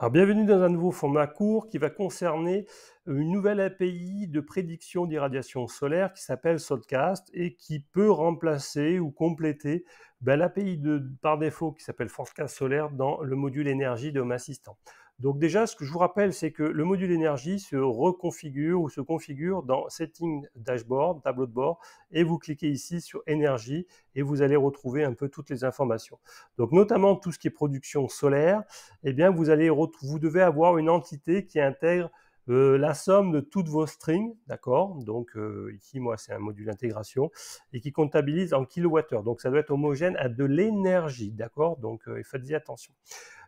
Alors, bienvenue dans un nouveau format court qui va concerner une nouvelle API de prédiction d'irradiation solaire qui s'appelle Sodcast et qui peut remplacer ou compléter ben, l'API par défaut qui s'appelle Forecast solaire dans le module énergie de Home Assistant. Donc déjà, ce que je vous rappelle, c'est que le module énergie se reconfigure ou se configure dans Setting Dashboard, tableau de bord, et vous cliquez ici sur énergie et vous allez retrouver un peu toutes les informations. Donc notamment tout ce qui est production solaire, eh bien vous, allez, vous devez avoir une entité qui intègre euh, la somme de toutes vos strings, d'accord Donc euh, ici, moi, c'est un module intégration et qui comptabilise en kilowattheure. Donc ça doit être homogène à de l'énergie, d'accord Donc euh, faites-y attention.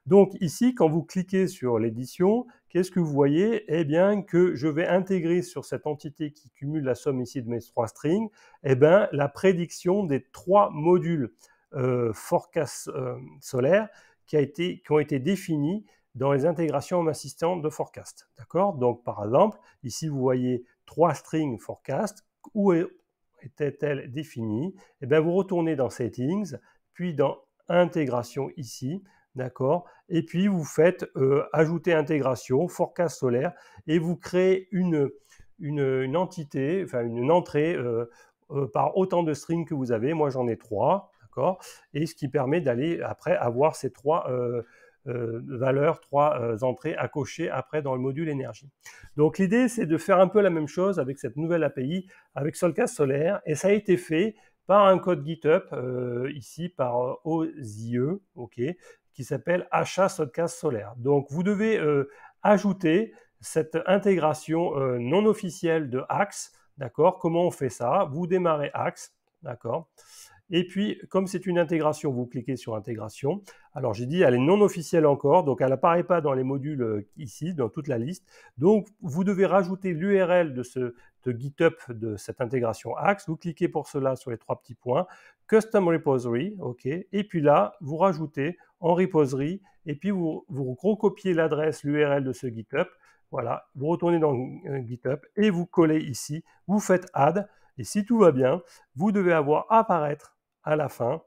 Donc ici, quand vous cliquez sur l'édition, qu'est-ce que vous voyez Eh bien que je vais intégrer sur cette entité qui cumule la somme ici de mes trois strings, eh bien la prédiction des trois modules euh, forecast euh, solaire qui, qui ont été définis dans les intégrations en assistant de forecast. D'accord Donc par exemple, ici vous voyez trois strings forecast. Où était-elle définie Eh bien vous retournez dans settings, puis dans intégration ici, D'accord Et puis vous faites euh, ajouter intégration, forecast solaire, et vous créez une, une, entité, enfin une entrée euh, euh, par autant de strings que vous avez. Moi j'en ai trois, d'accord Et ce qui permet d'aller après avoir ces trois valeurs, trois entrées à cocher après dans le module énergie. Donc l'idée c'est de faire un peu la même chose avec cette nouvelle API, avec Solcast Solaire, et ça a été fait par un code GitHub, ici par OZIE, ok, qui s'appelle Achat Sodcast Solaire. Donc vous devez euh, ajouter cette intégration euh, non officielle de Axe. D'accord Comment on fait ça Vous démarrez Axe. D'accord et puis, comme c'est une intégration, vous cliquez sur intégration. Alors, j'ai dit, elle est non officielle encore, donc elle n'apparaît pas dans les modules euh, ici, dans toute la liste. Donc, vous devez rajouter l'URL de ce de GitHub de cette intégration Axe. Vous cliquez pour cela sur les trois petits points. Custom Repository, OK. Et puis là, vous rajoutez en riposerie et puis vous, vous recopiez l'adresse, l'URL de ce GitHub. Voilà, vous retournez dans euh, GitHub et vous collez ici, vous faites add, et si tout va bien, vous devez avoir apparaître à la fin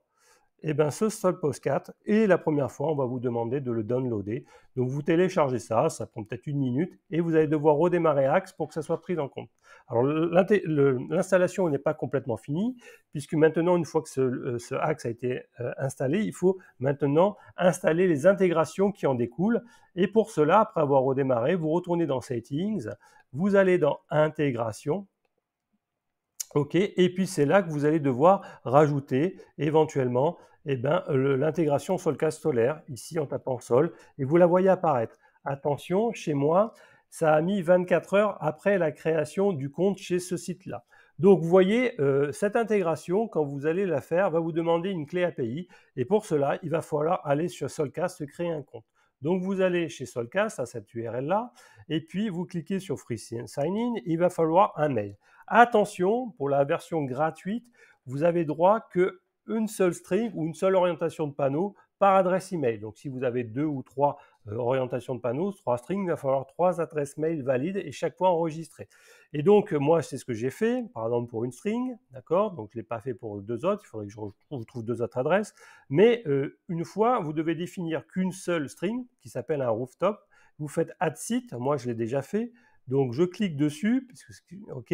et eh bien, ce seul 4 et la première fois, on va vous demander de le downloader. Donc, vous téléchargez ça, ça prend peut-être une minute, et vous allez devoir redémarrer Axe pour que ça soit pris en compte. Alors, l'installation n'est pas complètement finie, puisque maintenant, une fois que ce, euh, Axe a été euh, installé, il faut maintenant installer les intégrations qui en découlent. Et pour cela, après avoir redémarré, vous retournez dans Settings, vous allez dans Intégration, OK Et puis c'est là que vous allez devoir rajouter éventuellement eh ben, l'intégration Solcast solaire, ici en tapant sol, et vous la voyez apparaître. Attention, chez moi, ça a mis 24 heures après la création du compte chez ce site-là. Donc vous voyez, euh, cette intégration, quand vous allez la faire, va vous demander une clé API. Et pour cela, il va falloir aller sur Solcast, créer un compte. Donc vous allez chez Solcast, à cette URL-là, et puis vous cliquez sur Free Sign In, il va falloir un mail. Attention, pour la version gratuite, vous avez droit que une seule string ou une seule orientation de panneau par adresse email. Donc si vous avez deux ou trois euh, orientations de panneau, trois strings, il va falloir trois adresses mail valides et chaque fois enregistrées. Et donc euh, moi c'est ce que j'ai fait, par exemple pour une string, d'accord Donc je ne l'ai pas fait pour deux autres, il faudrait que je trouve deux autres adresses. Mais euh, une fois, vous devez définir qu'une seule string qui s'appelle un rooftop. Vous faites add site, moi je l'ai déjà fait, donc je clique dessus, OK,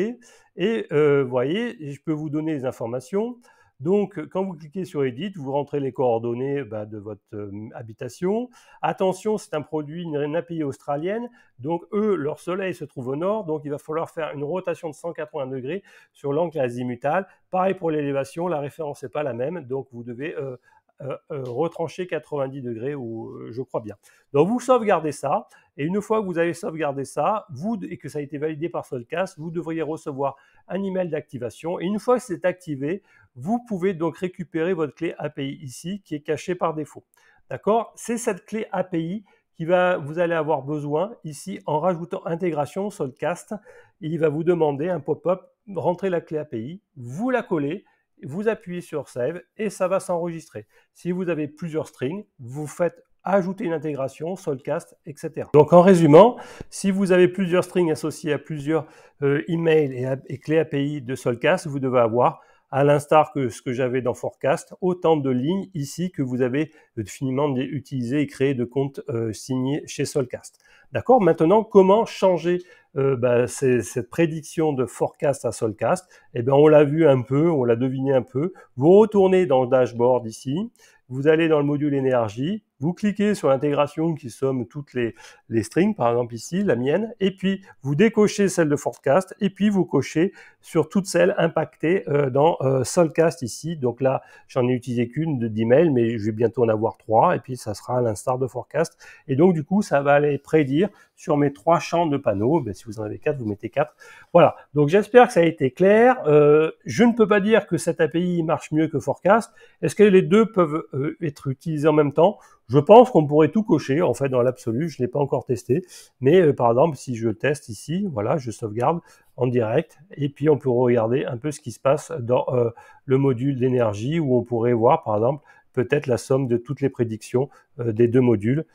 et euh, vous voyez, je peux vous donner les informations. Donc, quand vous cliquez sur Edit, vous rentrez les coordonnées bah, de votre euh, habitation. Attention, c'est un produit, une, API australienne. Donc, eux, leur soleil se trouve au nord. Donc, il va falloir faire une rotation de 180 degrés sur l'angle azimutal. Pareil pour l'élévation, la référence n'est pas la même. Donc, vous devez euh, euh, euh, Retrancher 90 degrés, ou euh, je crois bien. Donc vous sauvegardez ça, et une fois que vous avez sauvegardé ça, vous, et que ça a été validé par Solcast, vous devriez recevoir un email d'activation. Et une fois que c'est activé, vous pouvez donc récupérer votre clé API ici, qui est cachée par défaut. D'accord C'est cette clé API qui va, vous allez avoir besoin ici en rajoutant intégration Solcast. Il va vous demander un pop-up, rentrez la clé API, vous la collez, vous appuyez sur Save et ça va s'enregistrer. Si vous avez plusieurs strings, vous faites ajouter une intégration, Solcast, etc. Donc en résumant, si vous avez plusieurs strings associés à plusieurs euh, emails et, clés API de Solcast, vous devez avoir, à l'instar que ce que j'avais dans Forecast, autant de lignes ici que vous avez finiment euh, finalement utilisées et créées de comptes euh, signés chez Solcast. D'accord Maintenant, comment changer euh, bah, cette prédiction de forecast à solcast, eh bien on l'a vu un peu, on l'a deviné un peu. Vous retournez dans le dashboard ici, vous allez dans le module énergie vous cliquez sur l'intégration qui somme toutes les, les strings, par exemple ici, la mienne, et puis vous décochez celle de Forecast, et puis vous cochez sur toutes celles impactées euh, dans euh, Solcast ici. Donc là, j'en ai utilisé qu'une de d'email, mais je vais bientôt en avoir trois, et puis ça sera à l'instar de Forecast. Et donc du coup, ça va aller prédire sur mes trois champs de panneaux. Eh si vous en avez quatre, vous mettez quatre. Voilà, donc j'espère que ça a été clair. Euh, je ne peux pas dire que cette API marche mieux que Forecast. Est-ce que les deux peuvent euh, être utilisés en même temps je pense qu'on pourrait tout cocher, en fait, dans l'absolu. Je ne l'ai pas encore testé. Mais euh, par exemple, si je teste ici, voilà, je sauvegarde en direct. Et puis, on peut regarder un peu ce qui se passe dans euh, le module d'énergie où on pourrait voir, par exemple, peut-être la somme de toutes les prédictions euh, des deux modules.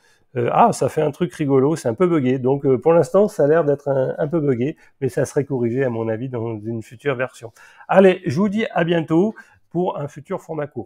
ah, ça fait un truc rigolo, c'est un peu buggé. Donc, pour l'instant, ça a l'air d'être un, peu buggé, mais ça serait corrigé, à mon avis, dans une future version. Allez, je vous dis à bientôt pour un futur format court.